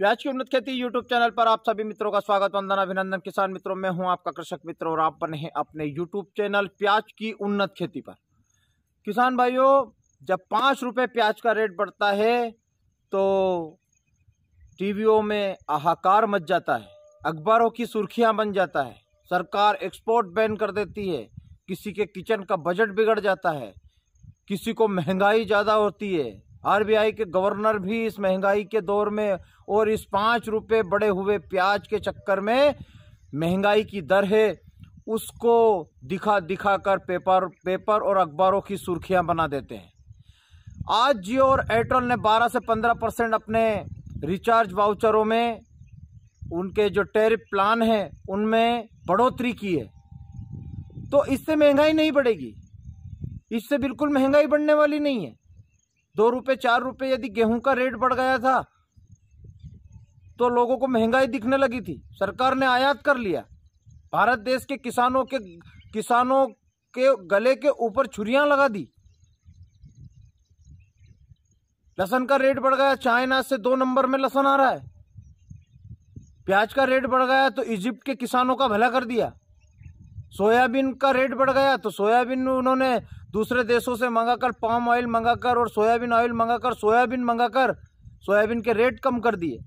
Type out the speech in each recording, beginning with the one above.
प्याज की उन्नत खेती यूट्यूब चैनल पर आप सभी मित्रों का स्वागत वंदना अभिनंदन किसान मित्रों मैं हूं आपका कृषक मित्र और आप बने हैं अपने यूट्यूब चैनल प्याज की उन्नत खेती पर किसान भाइयों जब पाँच रुपये प्याज का रेट बढ़ता है तो टीवीओ में हाहाकार मच जाता है अखबारों की सुर्खियाँ बन जाता है सरकार एक्सपोर्ट बैन कर देती है किसी के किचन का बजट बिगड़ जाता है किसी को महंगाई ज़्यादा होती है आरबीआई के गवर्नर भी इस महंगाई के दौर में और इस पाँच रुपये बड़े हुए प्याज के चक्कर में महंगाई की दर है उसको दिखा दिखा कर पेपर पेपर और अखबारों की सुर्खियां बना देते हैं आज जियो और एयरटेल ने 12 से 15 परसेंट अपने रिचार्ज वाउचरों में उनके जो टैरिफ प्लान हैं उनमें बढ़ोतरी की है तो इससे महंगाई नहीं बढ़ेगी इससे बिल्कुल महंगाई बढ़ने वाली नहीं है दो रुपये चार रुपये यदि गेहूं का रेट बढ़ गया था तो लोगों को महंगाई दिखने लगी थी सरकार ने आयात कर लिया भारत देश के किसानों के किसानों के गले के ऊपर छुरियां लगा दी लसन का रेट बढ़ गया चाइना से दो नंबर में लसन आ रहा है प्याज का रेट बढ़ गया तो इजिप्ट के किसानों का भला कर दिया सोयाबीन का रेट बढ़ गया तो सोयाबीन उन्होंने दूसरे देशों से मंगाकर पाम ऑयल मंगाकर और सोयाबीन ऑयल मंगाकर सोयाबीन मंगाकर सोयाबीन के रेट कम कर दिए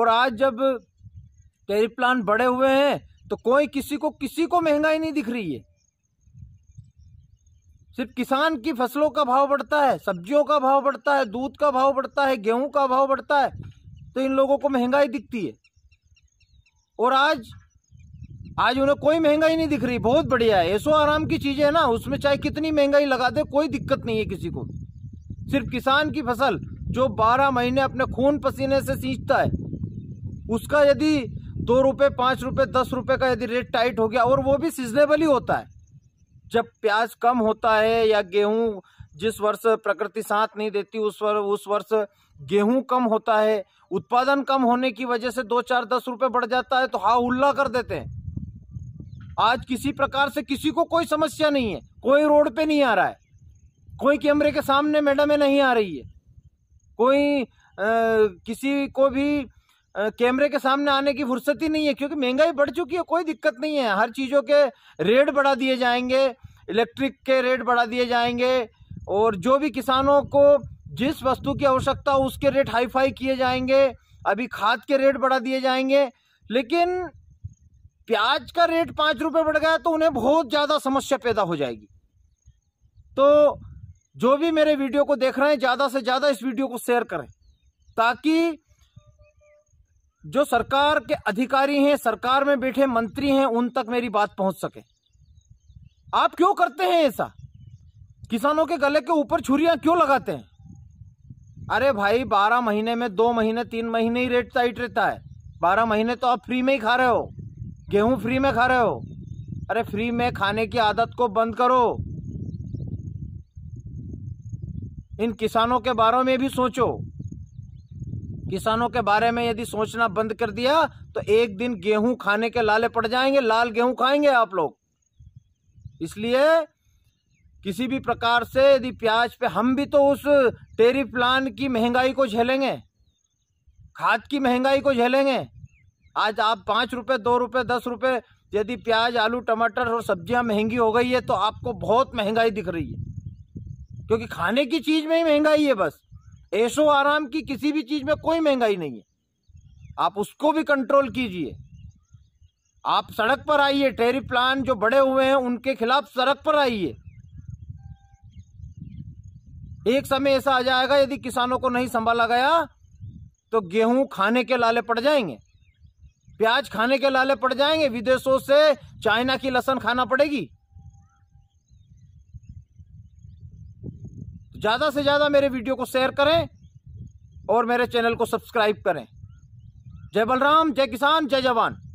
और आज जब टेरी प्लान बढ़े हुए हैं तो कोई किसी को किसी को महंगाई नहीं दिख रही है सिर्फ किसान की फसलों का भाव बढ़ता है सब्जियों का भाव बढ़ता है दूध का भाव बढ़ता है गेहूं का भाव बढ़ता है तो इन लोगों को महंगाई दिखती है और आज आज उन्हें कोई महंगाई नहीं दिख रही बहुत बढ़िया है ऐसो आराम की चीजें है ना उसमें चाहे कितनी महंगाई लगा दे कोई दिक्कत नहीं है किसी को सिर्फ किसान की फसल जो बारह महीने अपने खून पसीने से सींचता है उसका यदि दो रुपये पाँच रुपये दस रुपये का यदि रेट टाइट हो गया और वो भी सीजनेबल ही होता है जब प्याज कम होता है या गेहूं जिस वर्ष प्रकृति साथ नहीं देती उस वर्ष उस वर्ष गेहूं कम होता है उत्पादन कम होने की वजह से दो चार दस रुपए बढ़ जाता है तो हा कर देते हैं आज किसी प्रकार से किसी को कोई समस्या नहीं है कोई रोड पे नहीं आ रहा है कोई कैमरे के सामने मैडम नहीं आ रही है कोई आ, किसी को भी कैमरे के सामने आने की फुर्सत ही नहीं है क्योंकि महंगाई बढ़ चुकी है कोई दिक्कत नहीं है हर चीज़ों के रेट बढ़ा दिए जाएंगे इलेक्ट्रिक के रेट बढ़ा दिए जाएंगे और जो भी किसानों को जिस वस्तु की आवश्यकता उसके रेट हाईफाई किए जाएंगे अभी खाद के रेट बढ़ा दिए जाएंगे लेकिन प्याज का रेट पांच रुपए बढ़ गया तो उन्हें बहुत ज़्यादा समस्या पैदा हो जाएगी तो जो भी मेरे वीडियो को देख रहे हैं ज़्यादा से ज़्यादा इस वीडियो को शेयर करें ताकि जो सरकार के अधिकारी हैं सरकार में बैठे मंत्री हैं उन तक मेरी बात पहुंच सके आप क्यों करते हैं ऐसा किसानों के गले के ऊपर छुरियां क्यों लगाते हैं अरे भाई बारह महीने में दो महीने तीन महीने ही रेट टाइट रहता है बारह महीने तो आप फ्री में ही खा रहे हो गेहूं फ्री में खा रहे हो अरे फ्री में खाने की आदत को बंद करो इन किसानों के बारे में भी सोचो किसानों के बारे में यदि सोचना बंद कर दिया तो एक दिन गेहूं खाने के लाले पड़ जाएंगे लाल गेहूं खाएंगे आप लोग इसलिए किसी भी प्रकार से यदि प्याज पे हम भी तो उस टेरी प्लान की महंगाई को झेलेंगे खाद की महंगाई को झेलेंगे आज आप पाँच रुपये दो रुपये दस रुपये यदि प्याज आलू टमाटर और सब्जियां महंगी हो गई है तो आपको बहुत महंगाई दिख रही है क्योंकि खाने की चीज़ में ही महंगाई है बस ऐशो आराम की किसी भी चीज़ में कोई महंगाई नहीं है आप उसको भी कंट्रोल कीजिए आप सड़क पर आइए टेरी प्लान जो बड़े हुए हैं उनके खिलाफ सड़क पर आइए एक समय ऐसा आ जाएगा यदि किसानों को नहीं संभाला गया तो गेहूं खाने के लाले पड़ जाएंगे प्याज खाने के लाले पड़ जाएंगे विदेशों से चाइना की लसन खाना पड़ेगी तो ज्यादा से ज्यादा मेरे वीडियो को शेयर करें और मेरे चैनल को सब्सक्राइब करें जय बलराम जय किसान जय जवान